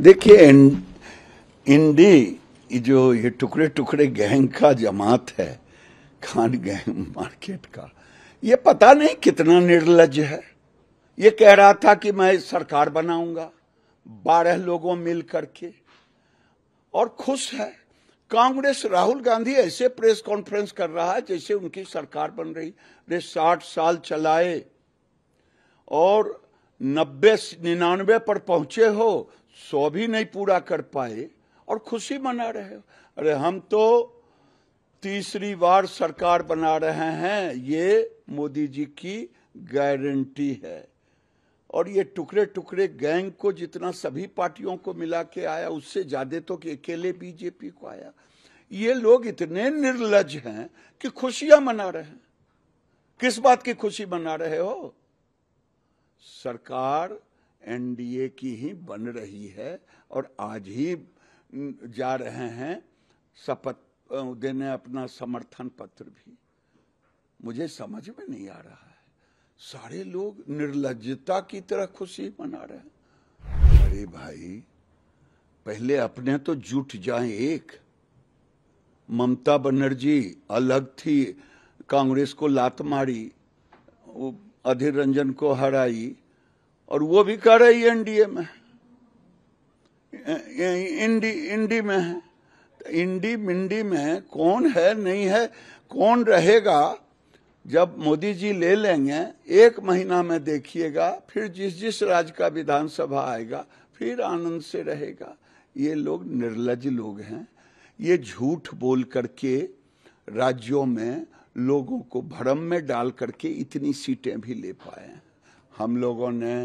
देखिए इंडी जो ये टुकड़े टुकड़े गैंग का जमात है खान गैंग मार्केट का ये पता नहीं कितना निर्लज है ये कह रहा था कि मैं सरकार बनाऊंगा बारह लोगों मिल करके और खुश है कांग्रेस राहुल गांधी ऐसे प्रेस कॉन्फ्रेंस कर रहा है जैसे उनकी सरकार बन रही रे साठ साल चलाए और नब्बे निन्यानवे पर पहुंचे हो सौ भी नहीं पूरा कर पाए और खुशी मना रहे अरे हम तो तीसरी बार सरकार बना रहे हैं ये मोदी जी की गारंटी है और ये टुकड़े टुकड़े गैंग को जितना सभी पार्टियों को मिला के आया उससे ज्यादा तो कि अकेले बीजेपी को आया ये लोग इतने निर्लज हैं कि खुशियां मना रहे हैं किस बात की खुशी मना रहे हो सरकार एनडीए की ही बन रही है और आज ही जा रहे हैं शपथ देने अपना समर्थन पत्र भी मुझे समझ में नहीं आ रहा है सारे लोग निर्लजता की तरह खुशी मना रहे हैं अरे भाई पहले अपने तो जुट जाए एक ममता बनर्जी अलग थी कांग्रेस को लात मारी अधीर रंजन को हराई और वो भी कर रही है एनडीए में इंडी इंडी में है तो इंडी मिंडी में कौन है नहीं है कौन रहेगा जब मोदी जी ले लेंगे एक महीना में देखिएगा फिर जिस जिस राज्य का विधानसभा आएगा फिर आनंद से रहेगा ये लोग निर्लज लोग हैं ये झूठ बोल करके राज्यों में लोगों को भ्रम में डाल करके इतनी सीटें भी ले पाए हैं हम लोगों ने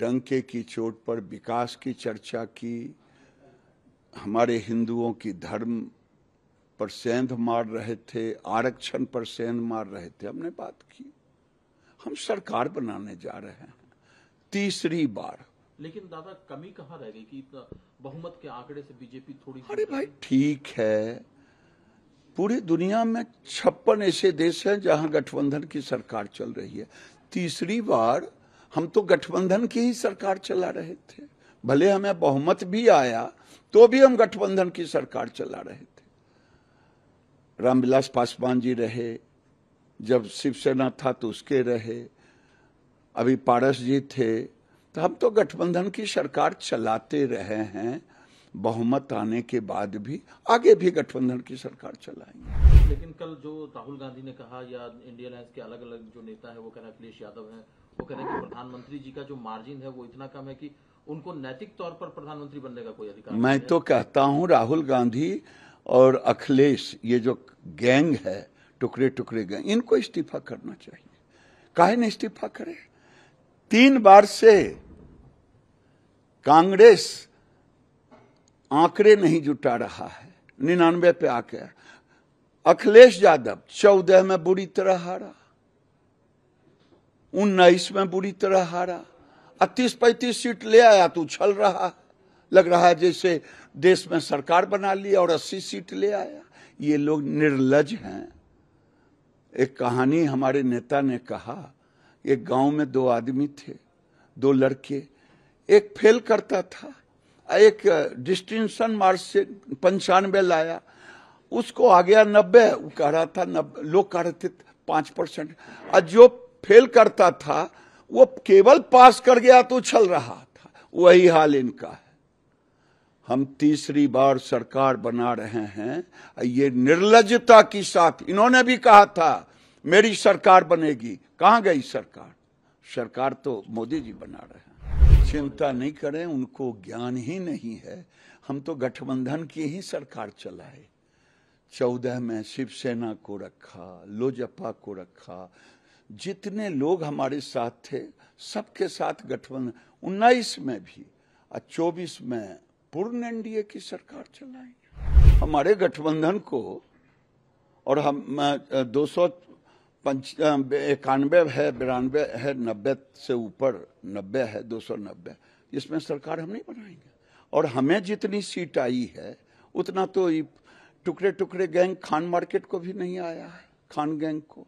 डंके की चोट पर विकास की चर्चा की हमारे हिंदुओं की धर्म पर सेंध मार रहे थे आरक्षण पर सेंध मार रहे थे हमने बात की हम सरकार बनाने जा रहे हैं तीसरी बार लेकिन दादा कमी कहाँ रह गई कि बहुमत के आंकड़े से बीजेपी थोड़ी अरे भाई ठीक है पूरी दुनिया में छप्पन ऐसे देश हैं जहां गठबंधन की सरकार चल रही है तीसरी बार हम तो गठबंधन की ही सरकार चला रहे थे भले हमें बहुमत भी आया तो भी हम गठबंधन की सरकार चला रहे थे रामविलास पासवान जी रहे जब शिवसेना था तो उसके रहे अभी पारस जी थे तो हम तो गठबंधन की सरकार चलाते रहे हैं बहुमत आने के बाद भी आगे भी गठबंधन की सरकार चलाएंगे लेकिन कल जो राहुल गांधी ने कहा या इंडियन अलायंस के अलग अलग जो नेता है वो कह रहे हैं अखिलेश यादव है वो कह रहे हैं कि प्रधानमंत्री जी का जो मार्जिन है वो इतना कम है कि उनको नैतिक तौर पर प्रधानमंत्री बनने का कोई अधिकार मैं तो कहता हूँ राहुल गांधी और अखिलेश ये जो गैंग है टुकड़े टुकड़े गैंग इनको इस्तीफा करना चाहिए काहे ने इस्तीफा करे तीन बार से कांग्रेस आंकड़े नहीं जुटा रहा है निन्यानवे पे आकर अखिलेश यादव चौदह में बुरी तरह हारा उन्नीस में बुरी तरह हारा अतीस पैंतीस सीट ले आया तो उछल रहा लग रहा है जैसे देश में सरकार बना ली और अस्सी सीट ले आया ये लोग निर्लज हैं एक कहानी हमारे नेता ने कहा एक गांव में दो आदमी थे दो लड़के एक फेल करता था एक डिस्टिंक्शन मार्क्स से पंचानवे लाया उसको आ गया नब्बे कह रहा था नब्बे लोग कह रहे थे पांच परसेंट और जो फेल करता था वो केवल पास कर गया तो उछल रहा था वही हाल इनका है हम तीसरी बार सरकार बना रहे हैं ये निर्लजता की साथ इन्होंने भी कहा था मेरी सरकार बनेगी कहां गई सरकार सरकार तो मोदी जी बना रहे हैं चिंता नहीं करें उनको ज्ञान ही नहीं है हम तो गठबंधन की ही सरकार चलाए चौदह में शिवसेना को रखा लोजपा को रखा जितने लोग हमारे साथ थे सबके साथ गठबंधन उन्नीस में भी और चौबीस में पूर्ण एनडीए की सरकार चलाई हमारे गठबंधन को और हम दो सौ इक्यानवे है बिरानवे है नब्बे से ऊपर नब्बे है दो सौ नब्बे इसमें सरकार हम नहीं बनाएंगे और हमें जितनी सीट आई है उतना तो टुकड़े टुकड़े गैंग खान मार्केट को भी नहीं आया है खान गैंग को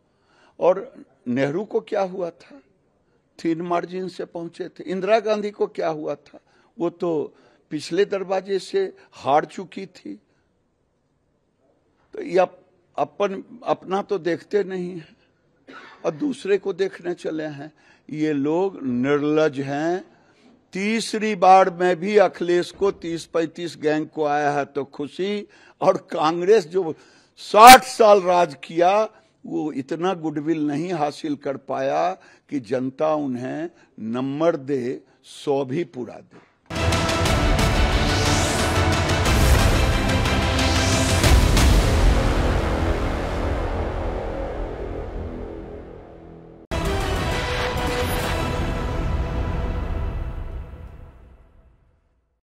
और नेहरू को क्या हुआ था थीन मार्जिन से पहुंचे थे इंदिरा गांधी को क्या हुआ था वो तो पिछले दरवाजे से हार चुकी थी तो ये अप, अपन अपना तो देखते नहीं है और दूसरे को देखने चले हैं ये लोग निर्लज हैं तीसरी बार में भी अखिलेश को 30-35 गैंग को आया है तो खुशी और कांग्रेस जो 60 साल राज किया वो इतना गुडविल नहीं हासिल कर पाया कि जनता उन्हें नंबर दे सौ भी पूरा दे